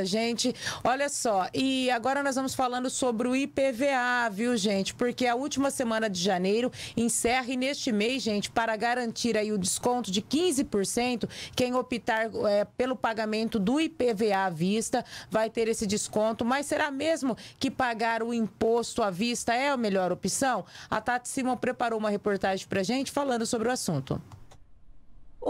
Gente, olha só, e agora nós vamos falando sobre o IPVA, viu, gente? Porque a última semana de janeiro encerra e neste mês, gente, para garantir aí o desconto de 15%, quem optar é, pelo pagamento do IPVA à vista vai ter esse desconto, mas será mesmo que pagar o imposto à vista é a melhor opção? A Tati Simon preparou uma reportagem para gente falando sobre o assunto.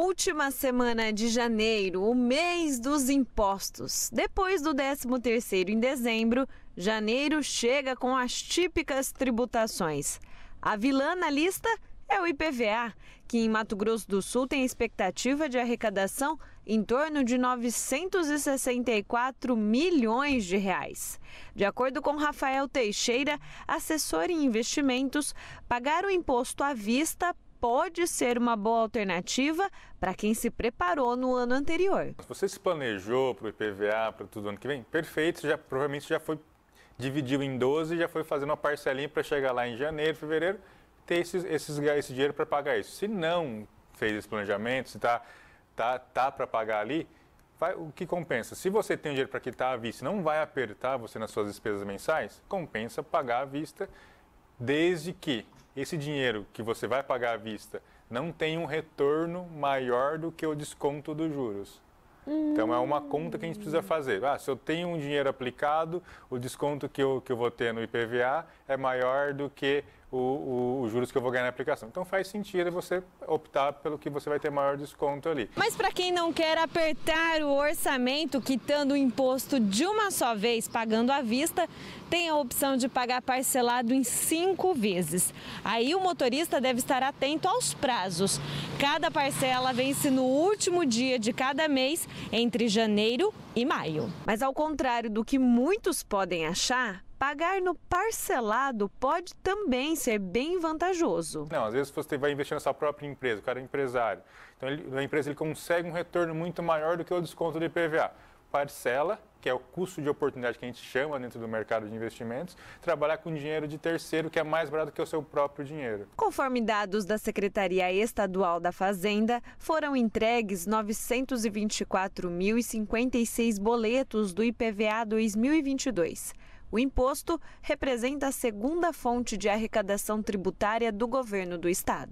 Última semana de janeiro, o mês dos impostos. Depois do 13º em dezembro, janeiro chega com as típicas tributações. A vilã na lista é o IPVA, que em Mato Grosso do Sul tem expectativa de arrecadação em torno de 964 milhões de reais. De acordo com Rafael Teixeira, assessor em investimentos, pagar o imposto à vista pode ser uma boa alternativa para quem se preparou no ano anterior. Você se planejou para o IPVA, para tudo ano que vem? Perfeito, você já, provavelmente já foi dividiu em 12 e já foi fazendo uma parcelinha para chegar lá em janeiro, fevereiro, ter esses, esses, esse dinheiro para pagar isso. Se não fez esse planejamento, se está tá, tá, tá para pagar ali, vai, o que compensa? Se você tem o dinheiro para quitar à vista, não vai apertar você nas suas despesas mensais, compensa pagar à vista, desde que esse dinheiro que você vai pagar à vista não tem um retorno maior do que o desconto dos juros. Então é uma conta que a gente precisa fazer. Ah, se eu tenho um dinheiro aplicado, o desconto que eu, que eu vou ter no IPVA é maior do que os juros que eu vou ganhar na aplicação. Então faz sentido você optar pelo que você vai ter maior desconto ali. Mas para quem não quer apertar o orçamento, quitando o imposto de uma só vez, pagando à vista, tem a opção de pagar parcelado em cinco vezes. Aí o motorista deve estar atento aos prazos. Cada parcela vence no último dia de cada mês, entre janeiro e maio. Mas ao contrário do que muitos podem achar, pagar no parcelado pode também ser bem vantajoso. Não, às vezes você vai investir na sua própria empresa, o cara é empresário. Então, ele, na empresa ele consegue um retorno muito maior do que o desconto do IPVA. Parcela, que é o custo de oportunidade que a gente chama dentro do mercado de investimentos, trabalhar com dinheiro de terceiro, que é mais barato que o seu próprio dinheiro. Conforme dados da Secretaria Estadual da Fazenda, foram entregues 924.056 boletos do IPVA 2022. O imposto representa a segunda fonte de arrecadação tributária do governo do estado.